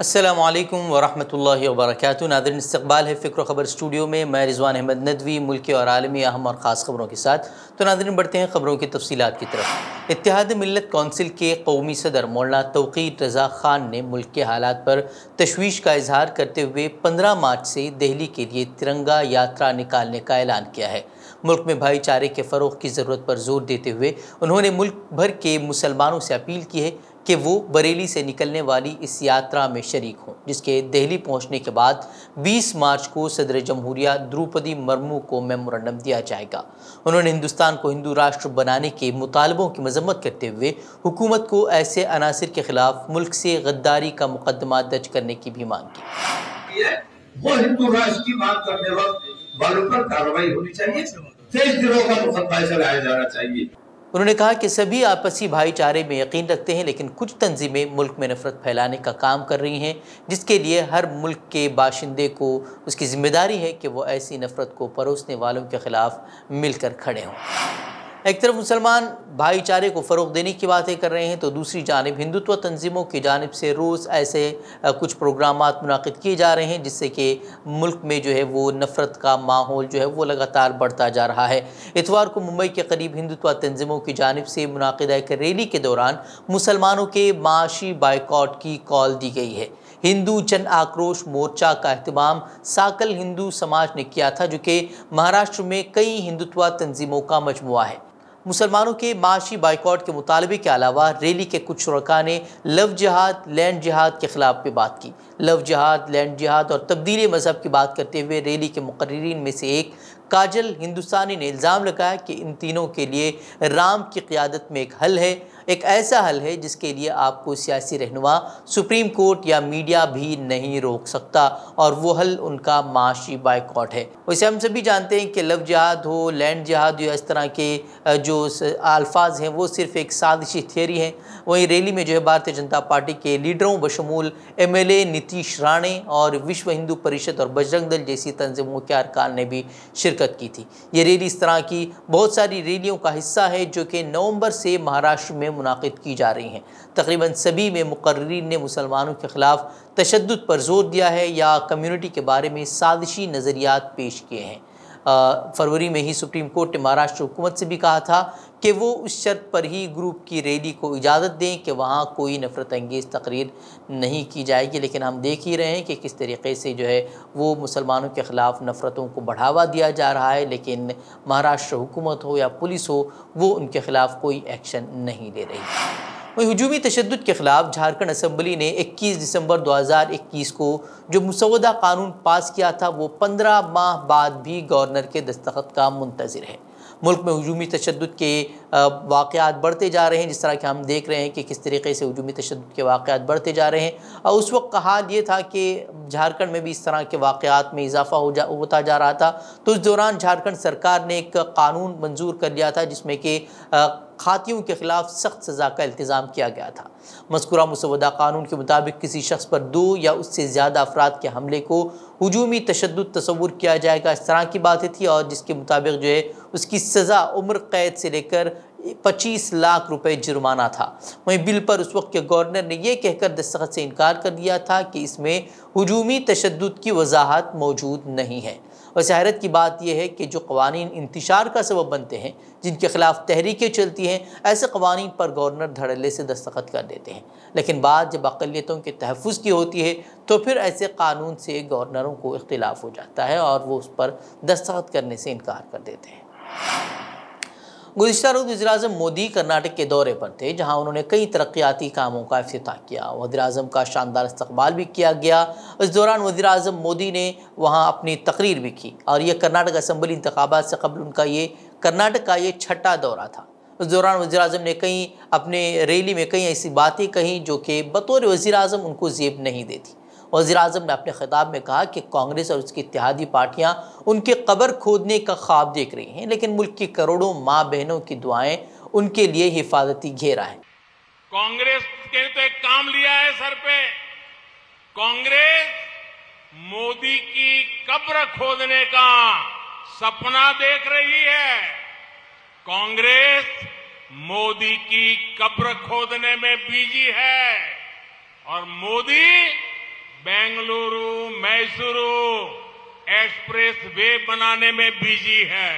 असलम वरहमल वर्क नादर इस्तबाल है फ़िक्र ख़बर स्टूडियो में मैं रिजवान अहमद नदवी मुल्क और आलमी अहम और ख़ास खबरों के साथ तो नादरन बढ़ते हैं ख़बरों की तफसीत की तरफ इतिहाद मिलत कौंसिल के कौमी सदर मौलाना तोक़ी रज़ा ख़ान ने मुल्क के हालात पर तशवीश का इजहार करते हुए पंद्रह मार्च से दहली के लिए तिरंगा यात्रा निकालने का ऐलान किया है मुल्क में भाईचारे के फ़रोग की ज़रूरत पर जोर देते हुए उन्होंने मुल्क भर के मुसलमानों से अपील की है कि वो बरेली से निकलने वाली इस यात्रा में शरीक हों जिसके दिल्ली पहुंचने के बाद 20 मार्च को सदर जमहूरिया द्रौपदी मर्मू को मेमोरेंडम दिया जाएगा उन्होंने हिंदुस्तान को हिंदू राष्ट्र बनाने के मुतालबों की मजम्मत करते हुए हुकूमत को ऐसे अनासर के खिलाफ मुल्क से गद्दारी का मुकदमा दर्ज करने की भी मांग की वो हिंदू राष्ट्र की मांग करने वक्त वालों पर कार्रवाई होनी चाहिए तेज द्रोह का मुकदमा चलाया जाना चाहिए उन्होंने कहा कि सभी आपसी भाईचारे में यकीन रखते हैं लेकिन कुछ तंजीमें मुल्क में नफरत फैलाने का काम कर रही हैं जिसके लिए हर मुल्क के बाशिंदे को उसकी ज़िम्मेदारी है कि वो ऐसी नफरत को परोसने वालों के ख़िलाफ़ मिलकर खड़े हों एक तरफ मुसलमान भाईचारे को फ़रोग देने की बातें कर रहे हैं तो दूसरी जानब हिंदुत्व तंजीमों की जानब से रोज़ ऐसे कुछ प्रोग्राम मुनद किए जा रहे हैं जिससे कि मुल्क में जो है वो नफ़रत का माहौल जो है वो लगातार बढ़ता जा रहा है इतवार को मुंबई के करीब हिंदुत्व तंजीमों की जानब से मुनद एक रैली के दौरान मुसलमानों के माशी बाइकॉट की कॉल दी गई है हिंदू जन आक्रोश मोर्चा का अहतमाम साकल हिंदू समाज ने किया था जो कि महाराष्ट्र में कई हिंदुत्व तंजीमों का मजमु है मुसलमानों के माशी बाइकआउट के मुतालबे के अलावा रैली के कुछ शुरा ने लव जहाद लैंड जहाद के ख़िलाफ़ भी बात की लव जहाद लैंड जहाद और तब्दील मजहब की बात करते हुए रैली के मुकर्रीन में से एक काजल हिंदुस्तानी ने इल्ज़ाम लगाया कि इन तीनों के लिए राम की क़्यादत में एक हल है एक ऐसा हल है जिसके लिए आपको सियासी रहनुमा सुप्रीम कोर्ट या मीडिया भी नहीं रोक सकता और वो हल उनका माशी बाइकॉट है वैसे हम सभी जानते हैं कि लव जहाद हो लैंड जहाद या इस तरह के जो अल्फाज हैं वो सिर्फ एक साजिशी थियरी हैं वहीं रैली में जो है भारतीय जनता पार्टी के लीडरों बशमूल M L A Nitesh Rane और विश्व हिंदू परिषद और बजरंग दल जैसी तंजीमों के अरकान ने भी शिरकत की थी ये रैली इस तरह की बहुत सारी रैलियों का हिस्सा है जो कि नवंबर से महाराष्ट्र में मुनद की जा रही हैं तकरीबन सभी में मुकर्रीन ने मुसलमानों के ख़िलाफ़ तशद पर जोर दिया है या कम्यूनिटी के बारे में साजिशी नज़रियात पेश किए हैं फरवरी में ही सुप्रीम कोर्ट ने महाराष्ट्र हुकूमत से भी कहा था कि वो उस शर्त पर ही ग्रुप की रैली को इजाज़त दें कि वहाँ कोई नफ़रत अंगेज़ तकरीर नहीं की जाएगी लेकिन हम देख ही रहे हैं कि किस तरीके से जो है वो मुसलमानों के ख़िलाफ़ नफ़रतों को बढ़ावा दिया जा रहा है लेकिन महाराष्ट्र हुकूमत हो या पुलिस हो वो उनके ख़िलाफ़ कोई एक्शन नहीं ले रही वहीं हजूमी तशद के ख़िलाफ़ झारखंड असम्बली ने 21 दिसंबर 2021 को जो मसौदा कानून पास किया था वो 15 माह बाद भी गवर्नर के दस्तखत का मुंतज़र है मुल्क में हजूमी तशद के वाक़ात बढ़ते जा रहे हैं जिस तरह के हम देख रहे हैं कि किस तरीके से हजूमी तशद के वाक़ात बढ़ते जा रहे हैं और उस वक्त का हाल ये था कि झारखंड में भी इस तरह के वाक़ात में इजाफा हो जा होता जा रहा था तो उस दौरान झारखंड सरकार ने एक कानून मंजूर कर लिया था जिसमें कि खातियों के खिलाफ सख्त सज़ा का इल्तज़ाम किया गया था मस्कुरा मुसवदा कानून के मुताबिक किसी शख्स पर दो या उससे ज़्यादा अफराद के हमले को हजूमी तशद तस्वूर किया जाएगा इस तरह की बातें थी और जिसके मुताबिक जो है उसकी सज़ा उम्र कैद से लेकर पच्चीस लाख रुपए जुर्माना था वहीं बिल पर उस वक्त के गवर्नर ने यह कहकर दस्तखत से इनकार कर दिया था कि इसमें हजूमी तशद की वजाहत मौजूद नहीं है वैसे हैरत की बात यह है कि जो कवानी इंतशार का सबब बनते हैं जिनके खिलाफ तहरीकें चलती हैं ऐसे कवानीन पर गवर्नर धड़ल्ले से दस्तखत कर देते हैं लेकिन बात जब अकलीतों के तहफ़ की होती है तो फिर ऐसे कानून से गवर्नरों को इख्तलाफ हो जाता है और वो उस पर दस्तखत करने से इनकार कर देते हैं गुजशत रोज़ वजी अजम मोदी कर्नाटक के दौरे पर थे जहाँ उन्होंने कई तरक्याती कामों का अफ्ताह किया वजी अजम का शानदार इस्तबाल भी किया गया इस दौरान वजी अजम मोदी ने वहाँ अपनी तकरीर भी की और यह कर्नाटक असम्बली इंतबात से कबल उनका ये कर्नाटक का ये छठा दौरा था उस दौरान वजी अजम ने कई अपने रैली में कई ऐसी बातें कहीं जो कि बतौर वजी अजम उनको जेब नहीं देती वजी अजम ने अपने ख़िताब में कहा कि कांग्रेस और उसकी इतिहादी पार्टियाँ उनकी कबर खोदने का ख्वाब देख रही हैं लेकिन मुल्क की करोड़ों माँ बहनों की दुआएं उनके लिए हिफाजती घेरा है कांग्रेस के तो एक काम लिया है सर पे कांग्रेस मोदी की कब्र खोदने का सपना देख रही है कांग्रेस मोदी की कब्र खोदने में बिजी है और मोदी बेंगलुरु मैसूरु एक्सप्रेस वे बनाने में बिजी है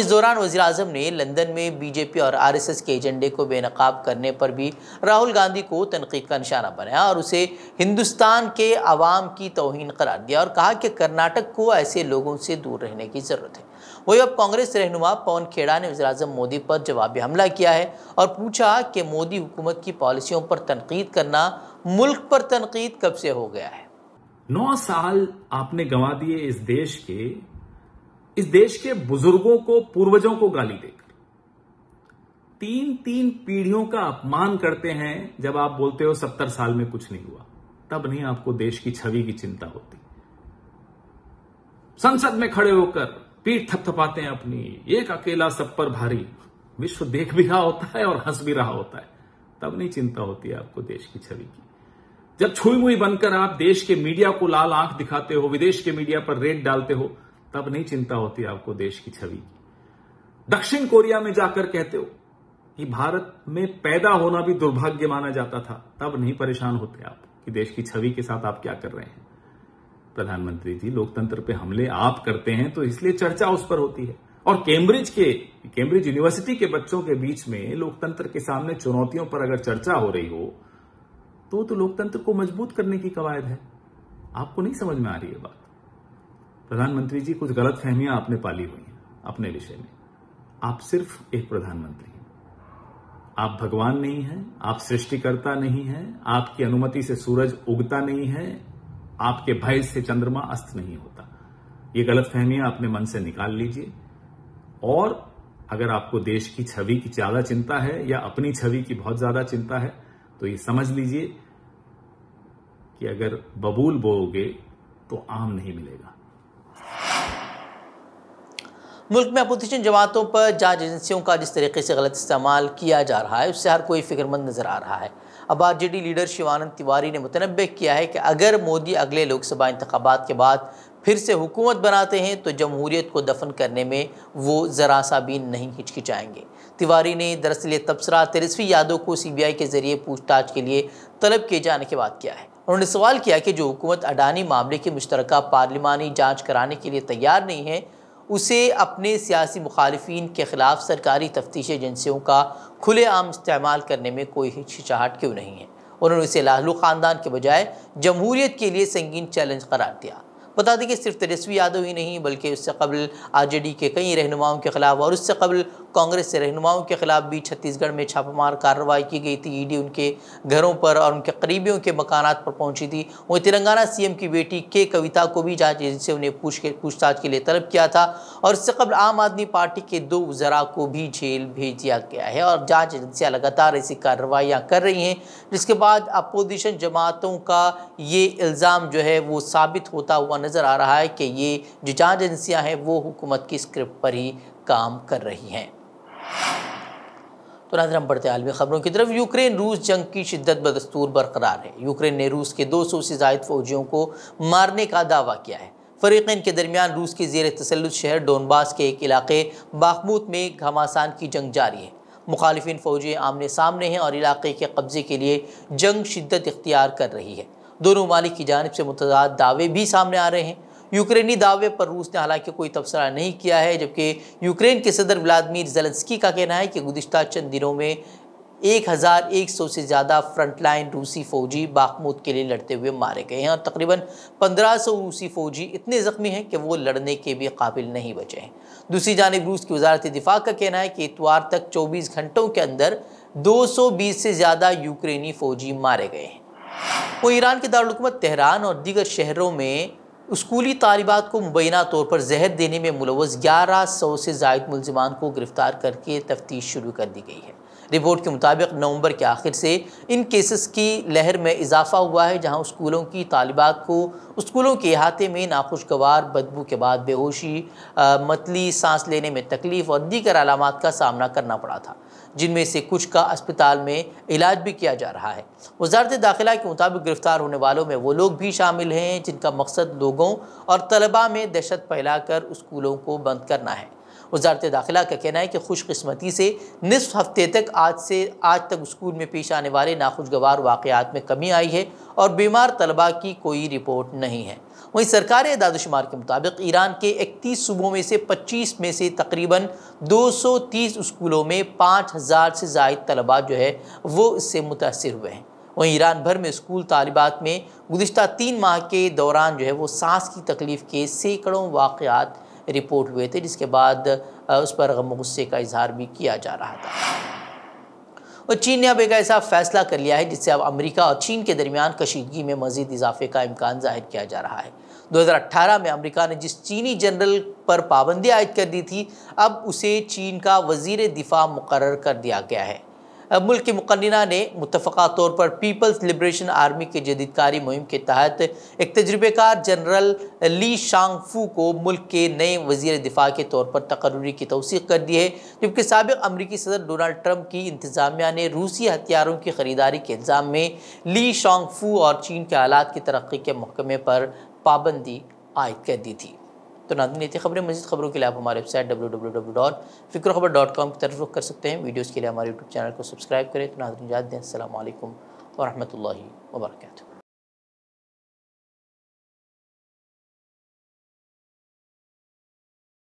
इस दौरान वजी अजम ने लंदन में बीजेपी और आरएसएस के एजेंडे को बेनकाब करने पर भी राहुल गांधी को तनकीद का निशाना बनाया और उसे हिंदुस्तान के आवाम की तोहन करार दिया और कहा कि कर्नाटक को ऐसे लोगों से दूर रहने की ज़रूरत है वही अब कांग्रेस रहनुमा पवन खेड़ा ने वजी अजम मोदी पर जवाबी हमला किया है और पूछा कि मोदी हुकूमत की पॉलिसियों पर तनकीद करना मुल्क पर तनकीद कब से हो गया है नौ साल आपने गंवा दिए इस देश के इस देश के बुजुर्गों को पूर्वजों को गाली देकर तीन तीन पीढ़ियों का अपमान करते हैं जब आप बोलते हो सत्तर साल में कुछ नहीं हुआ तब नहीं आपको देश की छवि की चिंता होती संसद में खड़े होकर पीठ थपथपाते हैं अपनी एक अकेला सब पर भारी विश्व देख भी रहा होता है और हंस भी रहा होता है तब नहीं चिंता होती आपको देश की छवि की जब छुई मुई बनकर आप देश के मीडिया को लाल आंख दिखाते हो विदेश के मीडिया पर रेड डालते हो तब नहीं चिंता होती आपको देश की छवि दक्षिण कोरिया में जाकर कहते हो कि भारत में पैदा होना भी दुर्भाग्य माना जाता था तब नहीं परेशान होते आप कि देश की छवि के साथ आप क्या कर रहे हैं प्रधानमंत्री जी लोकतंत्र पे हमले आप करते हैं तो इसलिए चर्चा उस पर होती है और कैम्ब्रिज के कैम्ब्रिज यूनिवर्सिटी के बच्चों के बीच में लोकतंत्र के सामने चुनौतियों पर अगर चर्चा हो रही हो तो तो लोकतंत्र को मजबूत करने की कवायद है आपको नहीं समझ में आ रही है बात प्रधानमंत्री जी कुछ गलत फहमियां आपने पाली हुई हैं अपने विषय में आप सिर्फ एक प्रधानमंत्री हैं आप भगवान नहीं हैं आप सृष्टिकर्ता नहीं हैं आपकी अनुमति से सूरज उगता नहीं है आपके भय से चंद्रमा अस्त नहीं होता ये गलत फहमियां अपने मन से निकाल लीजिए और अगर आपको देश की छवि की ज्यादा चिंता है या अपनी छवि की बहुत ज्यादा चिंता है तो ये समझ लीजिए कि अगर बबूल बोओगे तो आम नहीं मिलेगा मुल्क में अपोजिशन जमातों पर जांच एजेंसियों का जिस तरीके से गलत इस्तेमाल किया जा रहा है उससे हर कोई फिक्रमंद नज़र आ रहा है अब R J leader Shivanand Tiwari ने मुतनबे किया है कि अगर मोदी अगले लोकसभा इंतबात के बाद फिर से हुकूमत बनाते हैं तो जमहूरीत को दफन करने में वो ज़रा सा भी नहीं हिचकिचाएंगे तिवारी ने दरअसल ये तबसरा तेजस्वी यादव को सीबीआई के जरिए पूछताछ के लिए तलब किए जाने के बाद किया है उन्होंने सवाल किया कि जो हुकूमत अडानी मामले की मुश्तरक पार्लिमानी जाँच कराने के लिए तैयार नहीं है उसे अपने सियासी मुखालफी के ख़िलाफ़ सरकारी तफ्तीश एजेंसियों का खुलेआम इस्तेमाल करने में कोई हिचकिचाहट क्यों नहीं है उन्होंने इसे लालू ख़ानदान के बजाय जमहूरीत के लिए संगीन चैलेंज करार दिया बता दें कि सिर्फ तेजस्वी यादव ही नहीं बल्कि उससे कबल आर जे डी के कई रहनुमाओं के खिलाफ और उससे कबल कांग्रेस से रहनुमाओं के खिलाफ भी छत्तीसगढ़ में छापामार कार्रवाई की गई थी ईडी उनके घरों पर और उनके करीबियों के मकान पर पहुंची थी वहीं तेलंगाना सीएम की बेटी के कविता को भी जांच एजेंसी उन्हें पूछ के पूछताछ के लिए तलब किया था और इससे कबल आम आदमी पार्टी के दो वजरा को भी जेल भेज दिया गया है और जाँच एजेंसियाँ लगातार ऐसी कार्रवाइयाँ कर रही हैं जिसके बाद अपोजिशन जमातों का ये इल्ज़ाम जो है वो साबित होता हुआ नज़र आ रहा है कि ये जो जाँच एजेंसियाँ हैं वो हुकूमत की स्क्रिप्ट पर ही काम कर रही हैं तो नाजर हम पढ़ते आलमी ख़बरों की तरफ यूक्रेन रूस जंग की शिद्दत बदस्तूर बरकरार है यूक्रेन ने रूस के 200 से जायद फौजियों को मारने का दावा किया है फरीकिन के दरमियान रूस के जेर तसलुत शहर डोनबास के एक इलाके बाखमूत में घमासान की जंग जारी है मुखालफन फ़ौजी आमने सामने हैं और इलाके के कब्ज़े के लिए जंग शिद्दत इख्तियार कर रही है दोनों ममालिक की जानब से मुतद दावे भी सामने आ रहे हैं यूक्रेनी दावे पर रूस ने हालांकि कोई तबसरा नहीं किया है जबकि यूक्रेन के सदर व्लादिमिर जेलेंस्की का कहना है कि गुज्त चंद दिनों में 1100 से ज़्यादा फ्रंटलाइन रूसी फौजी बाखमूत के लिए लड़ते हुए मारे गए हैं और तकरीबन 1500 रूसी फौजी इतने ज़ख्मी हैं कि वो लड़ने के भी काबिल नहीं बचे हैं दूसरी जानब रूस की वजारत दिफा का कहना है कि इतवार तक 24 घंटों के अंदर 220 से ज़्यादा यूक्रेनी फौजी मारे गए हैं वो ईरान के दारकूमत तहरान और दीगर शहरों में स्कूली तालबात को मुबैना तौर पर जहर देने में मुलव ग्यारह सौ से जायद मुलजमान को गिरफ़्तार करके तफ्तीश शुरू कर दी गई है रिपोर्ट के मुताबिक नवंबर के आखिर से इन केसेस की लहर में इजाफा हुआ है जहां स्कूलों की तालिबात को स्कूलों के अहाते में नाखुशगवार बदबू के बाद बेहोशी मतली सांस लेने में तकलीफ़ और दीगर अलामत का सामना करना पड़ा था जिनमें से कुछ का अस्पताल में इलाज भी किया जा रहा है वजारत दाखिला के मुताबिक गिरफ़्तार होने वालों में वो लोग भी शामिल हैं जिनका मकसद लोगों और तलबा में दहशत फैलाकर स्कूलों को बंद करना है वजारत दाखिला का कहना है कि खुशकस्मती से नसफ़ हफ्ते तक आज से आज तक स्कूल में पेश आने वाले नाखुशगवार वाक़ात में कमी आई है और बीमार तलबा की कोई रिपोर्ट नहीं है वहीं सरकारी दादोशुमार के मुताबिक ईरान के इकतीस सूबों में से पच्चीस में से तकरीबन दो सौ तीस स्कूलों में पाँच हज़ार से जायद तलबा जो है वो इससे मुतासर हुए हैं वहीं ईरान भर में स्कूल तालबात में गुज्त तीन माह के दौरान जो है वो सांस की तकलीफ़ के सैकड़ों वाक़ात रिपोर्ट हुए थे जिसके बाद उस पर गम गुस्से का इजहार भी किया जा रहा था और चीन ने अब एक ऐसा फैसला कर लिया है जिससे अब अमेरिका और चीन के दरमियान कशीदगी में मजीद इजाफे का इम्कान जाहिर किया जा रहा है 2018 में अमेरिका ने जिस चीनी जनरल पर पाबंदी आयद कर दी थी अब उसे चीन का वजीर दिफा मुकर कर दिया गया है मुल्क के मुकन्ना ने मुतफ़ा तौर पर पीपल्स लिब्रेशन आर्मी की जदीदकारी मुहिम के तहत एक तजर्बेकार जनरल ली शांगफू को मुल्क के नए वजीर दिफा के तौर पर तकर्री की तोसीक कर दी है जबकि सबक अमरीकी सदर डोनाल्ड ट्रंप की इंतज़ामिया ने रूसी हथियारों की ख़रीदारी के इल्ज़ाम में ली शांगफू और चीन के हालात की तरक्की के महकमे पर पाबंदी आयद कर दी थी तो नाजन लेते खबरें मजीद खबरों के लिए आप हमारे website W W W dot Fikr Khabar dot com की तरफ रुख कर सकते हैं वीडियोज़ के लिए हमारे यूट्यूब चैनल को सब्सक्राइब करें तो नाजन जाते हैं असल वरहमल वर्क